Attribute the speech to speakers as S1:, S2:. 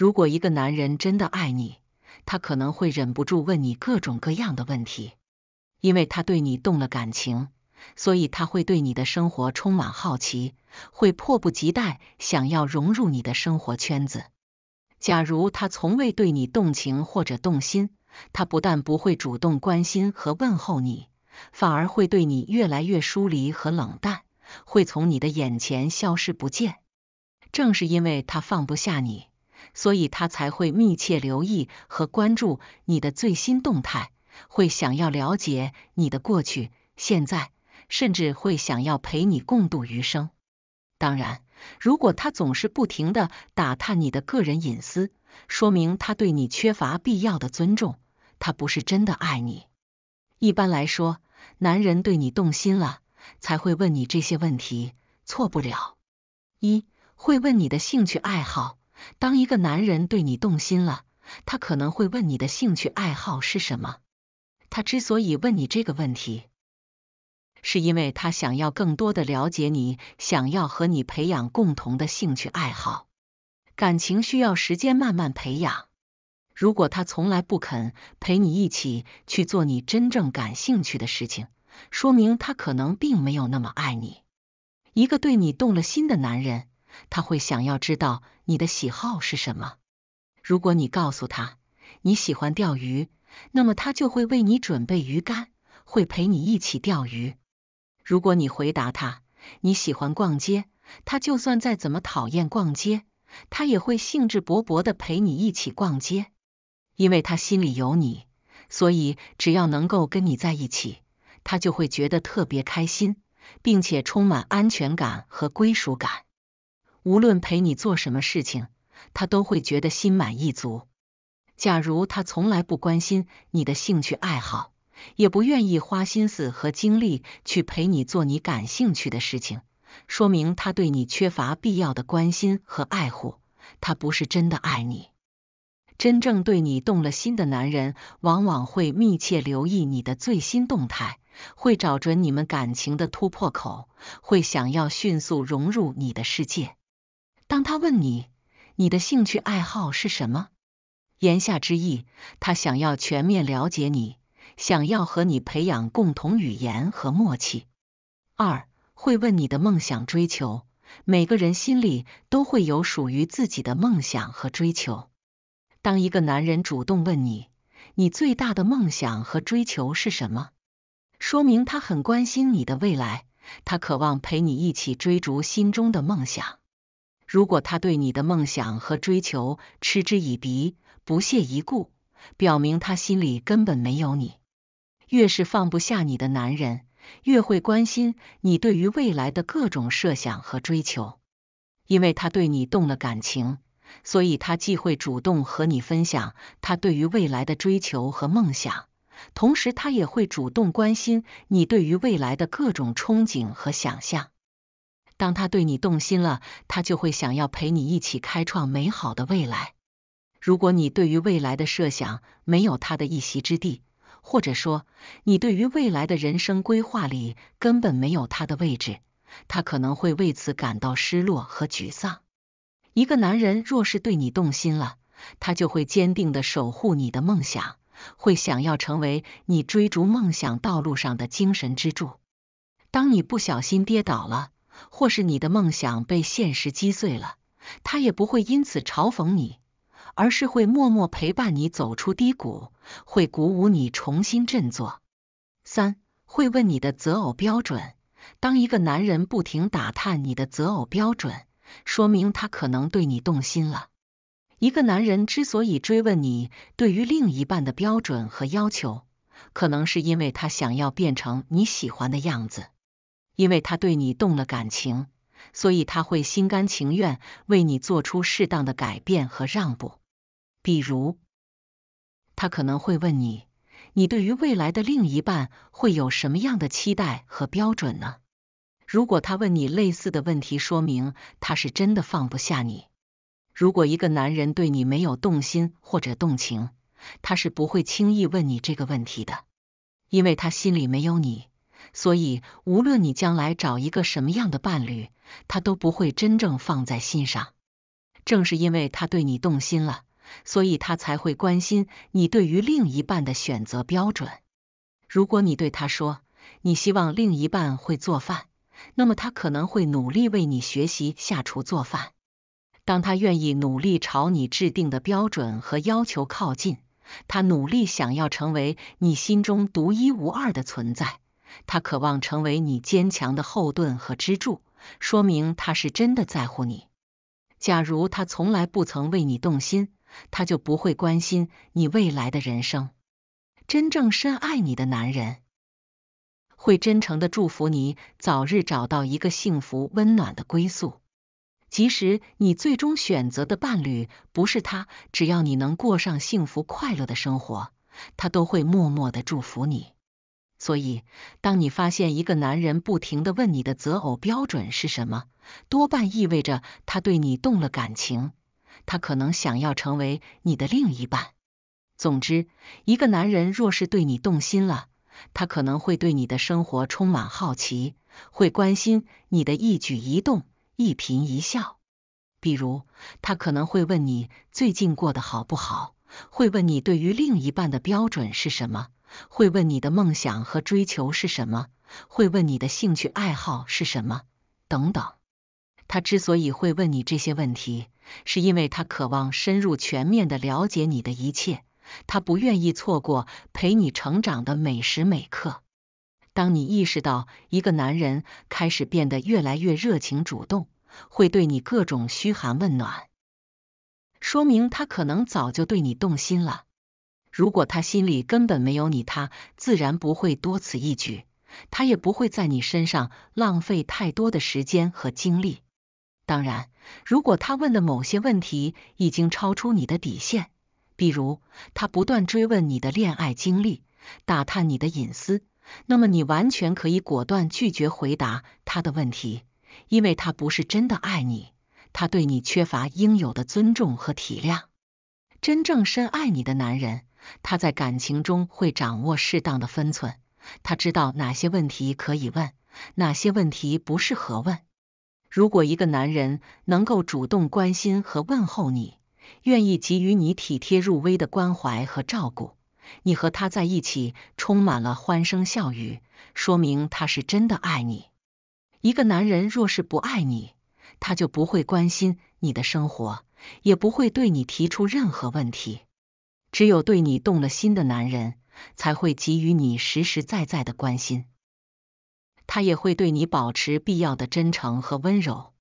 S1: 如果一个男人真的爱你，他可能会忍不住问你各种各样的问题，因为他对你动了感情，所以他会对你的生活充满好奇，会迫不及待想要融入你的生活圈子。假如他从未对你动情或者动心，他不但不会主动关心和问候你，反而会对你越来越疏离和冷淡，会从你的眼前消失不见。正是因为他放不下你。所以他才会密切留意和关注你的最新动态，会想要了解你的过去、现在，甚至会想要陪你共度余生。当然，如果他总是不停的打探你的个人隐私，说明他对你缺乏必要的尊重，他不是真的爱你。一般来说，男人对你动心了，才会问你这些问题，错不了。一会问你的兴趣爱好。当一个男人对你动心了，他可能会问你的兴趣爱好是什么。他之所以问你这个问题，是因为他想要更多的了解你，想要和你培养共同的兴趣爱好。感情需要时间慢慢培养。如果他从来不肯陪你一起去做你真正感兴趣的事情，说明他可能并没有那么爱你。一个对你动了心的男人。他会想要知道你的喜好是什么。如果你告诉他你喜欢钓鱼，那么他就会为你准备鱼竿，会陪你一起钓鱼。如果你回答他你喜欢逛街，他就算再怎么讨厌逛街，他也会兴致勃勃的陪你一起逛街。因为他心里有你，所以只要能够跟你在一起，他就会觉得特别开心，并且充满安全感和归属感。无论陪你做什么事情，他都会觉得心满意足。假如他从来不关心你的兴趣爱好，也不愿意花心思和精力去陪你做你感兴趣的事情，说明他对你缺乏必要的关心和爱护，他不是真的爱你。真正对你动了心的男人，往往会密切留意你的最新动态，会找准你们感情的突破口，会想要迅速融入你的世界。当他问你你的兴趣爱好是什么，言下之意，他想要全面了解你，想要和你培养共同语言和默契。二，会问你的梦想追求。每个人心里都会有属于自己的梦想和追求。当一个男人主动问你你最大的梦想和追求是什么，说明他很关心你的未来，他渴望陪你一起追逐心中的梦想。如果他对你的梦想和追求嗤之以鼻、不屑一顾，表明他心里根本没有你。越是放不下你的男人，越会关心你对于未来的各种设想和追求。因为他对你动了感情，所以他既会主动和你分享他对于未来的追求和梦想，同时他也会主动关心你对于未来的各种憧憬和想象。当他对你动心了，他就会想要陪你一起开创美好的未来。如果你对于未来的设想没有他的一席之地，或者说你对于未来的人生规划里根本没有他的位置，他可能会为此感到失落和沮丧。一个男人若是对你动心了，他就会坚定的守护你的梦想，会想要成为你追逐梦想道路上的精神支柱。当你不小心跌倒了，或是你的梦想被现实击碎了，他也不会因此嘲讽你，而是会默默陪伴你走出低谷，会鼓舞你重新振作。三，会问你的择偶标准。当一个男人不停打探你的择偶标准，说明他可能对你动心了。一个男人之所以追问你对于另一半的标准和要求，可能是因为他想要变成你喜欢的样子。因为他对你动了感情，所以他会心甘情愿为你做出适当的改变和让步。比如，他可能会问你：“你对于未来的另一半会有什么样的期待和标准呢？”如果他问你类似的问题，说明他是真的放不下你。如果一个男人对你没有动心或者动情，他是不会轻易问你这个问题的，因为他心里没有你。所以，无论你将来找一个什么样的伴侣，他都不会真正放在心上。正是因为他对你动心了，所以他才会关心你对于另一半的选择标准。如果你对他说你希望另一半会做饭，那么他可能会努力为你学习下厨做饭。当他愿意努力朝你制定的标准和要求靠近，他努力想要成为你心中独一无二的存在。他渴望成为你坚强的后盾和支柱，说明他是真的在乎你。假如他从来不曾为你动心，他就不会关心你未来的人生。真正深爱你的男人，会真诚的祝福你早日找到一个幸福温暖的归宿。即使你最终选择的伴侣不是他，只要你能过上幸福快乐的生活，他都会默默的祝福你。所以，当你发现一个男人不停的问你的择偶标准是什么，多半意味着他对你动了感情，他可能想要成为你的另一半。总之，一个男人若是对你动心了，他可能会对你的生活充满好奇，会关心你的一举一动、一颦一笑。比如，他可能会问你最近过得好不好，会问你对于另一半的标准是什么。会问你的梦想和追求是什么，会问你的兴趣爱好是什么，等等。他之所以会问你这些问题，是因为他渴望深入全面的了解你的一切，他不愿意错过陪你成长的每时每刻。当你意识到一个男人开始变得越来越热情主动，会对你各种嘘寒问暖，说明他可能早就对你动心了。如果他心里根本没有你，他自然不会多此一举，他也不会在你身上浪费太多的时间和精力。当然，如果他问的某些问题已经超出你的底线，比如他不断追问你的恋爱经历，打探你的隐私，那么你完全可以果断拒绝回答他的问题，因为他不是真的爱你，他对你缺乏应有的尊重和体谅。真正深爱你的男人。他在感情中会掌握适当的分寸，他知道哪些问题可以问，哪些问题不适合问。如果一个男人能够主动关心和问候你，愿意给予你体贴入微的关怀和照顾，你和他在一起充满了欢声笑语，说明他是真的爱你。一个男人若是不爱你，他就不会关心你的生活，也不会对你提出任何问题。只有对你动了心的男人，才会给予你实实在在的关心，他也会对你保持必要的真诚和温柔。